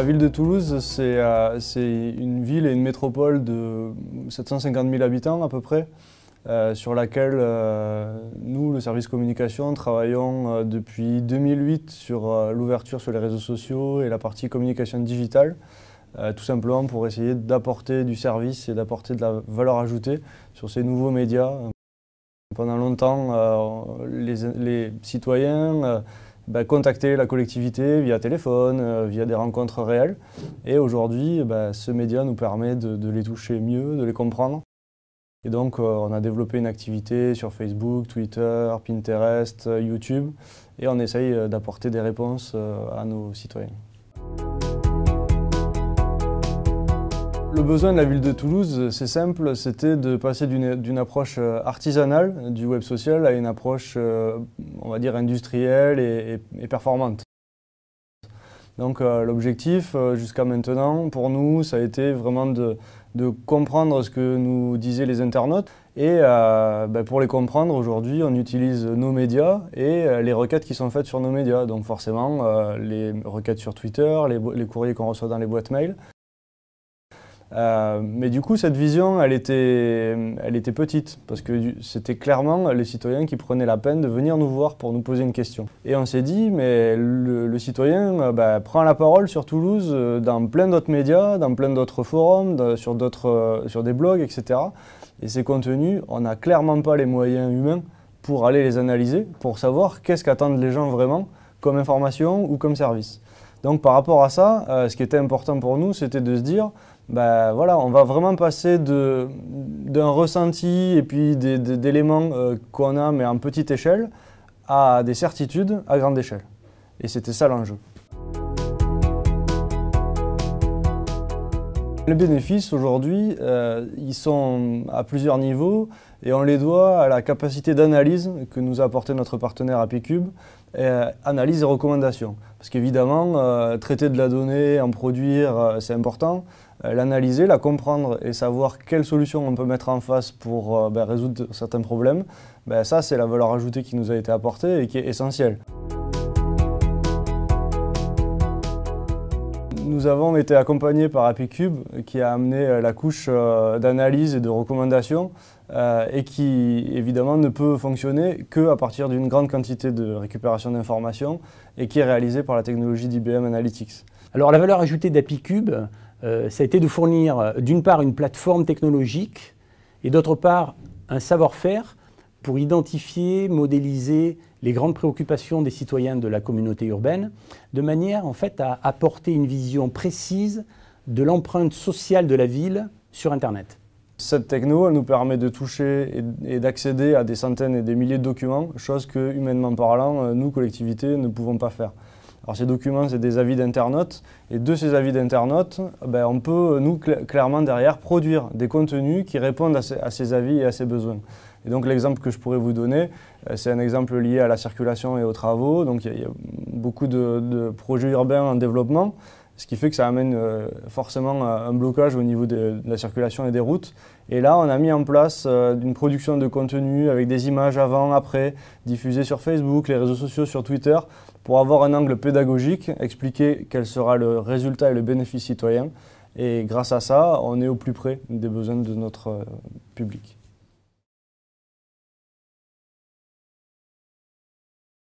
La ville de Toulouse, euh, c'est une ville et une métropole de 750 000 habitants à peu près, euh, sur laquelle euh, nous, le service communication, travaillons depuis 2008 sur l'ouverture sur les réseaux sociaux et la partie communication digitale, tout simplement pour essayer d'apporter du service et d'apporter de la valeur ajoutée sur ces nouveaux médias. Pendant longtemps, les, les, citoyens bah, contacter la collectivité via téléphone, euh, via des rencontres réelles. Et aujourd'hui, bah, ce média nous permet de, les toucher mieux, de les comprendre. Et donc, euh, on a développé une activité sur Facebook, Twitter, Pinterest, euh, YouTube, et on essaye d'apporter des réponses à nos citoyens. Le besoin de la ville de Toulouse, c'est simple, c'était de passer d'une approche euh, artisanale du web social à une approche, euh, on va dire, industrielle et, performante. Donc euh, l'objectif jusqu'à maintenant pour nous, ça a été vraiment de, comprendre ce que nous disaient les internautes. Et ben, pour les comprendre, aujourd'hui, on utilise nos médias et les requêtes qui sont faites sur nos médias. Donc forcément, les requêtes sur Twitter, les courriers qu'on reçoit dans les boîtes mail. Euh, mais du coup, cette vision, elle était, elle était petite, parce que c'était clairement les citoyens qui prenaient la peine de venir nous voir pour nous poser une question. Et on s'est dit, mais le, citoyen euh, bah, prend la parole sur Toulouse euh, dans plein d'autres médias, dans plein d'autres forums, sur, d'autres, sur des blogs, etc. Et ces contenus, on n'a clairement pas les moyens humains pour aller les analyser, pour savoir qu'est-ce qu'attendent les gens vraiment comme information ou comme service. Donc par rapport à ça, ce qui était important pour nous, c'était de se dire, bah, voilà, on va vraiment passer d'un ressenti et puis d'éléments euh, qu'on a mais en petite échelle à des certitudes à grande échelle. Et c'était ça l'enjeu. Les bénéfices aujourd'hui, euh, ils sont à plusieurs niveaux et on les doit à la capacité d'analyse que nous a apporté notre partenaire Apicube, euh, analyse et recommandation. Parce qu'évidemment, traiter de la donnée, en produire, c'est important, euh, l'analyser, la comprendre et savoir quelles solutions on peut mettre en face pour euh, ben, résoudre certains problèmes, ben, ça c'est la valeur ajoutée qui nous a été apportée et qui est essentielle. Nous avons été accompagnés par ApiCube qui a amené euh, la couche d'analyse et de recommandation et qui évidemment ne peut fonctionner qu'à partir d'une grande quantité de récupération d'informations et qui est réalisée par la technologie d'IBM Analytics. Alors la valeur ajoutée d'ApiCube, euh, ça a été de fournir euh, d'une part une plateforme technologique et d'autre part un savoir-faire pour identifier, modéliser les grandes préoccupations des citoyens de la communauté urbaine, de manière en fait à apporter une vision précise de l'empreinte sociale de la ville sur Internet. Cette techno, nous permet de toucher et d'accéder à des centaines et des milliers de documents, chose que, humainement parlant, euh, nous, collectivités, ne pouvons pas faire. Alors ces documents, c'est des avis d'internautes, et de ces avis d'internautes, ben, on peut, euh, nous, clairement derrière, produire des contenus qui répondent à ces, avis et à ces besoins. Et donc l'exemple que je pourrais vous donner, euh, c'est un exemple lié à la circulation et aux travaux. Donc il y, a, beaucoup de projets urbains en développement ce qui fait que ça amène euh, forcément euh, un blocage au niveau de, la circulation et des routes. Et là, on a mis en place euh, une production de contenu avec des images avant, après, diffusées sur Facebook, les réseaux sociaux, sur Twitter, pour avoir un angle pédagogique, expliquer quel sera le résultat et le bénéfice citoyen. Et grâce à ça, on est au plus près des besoins de notre public.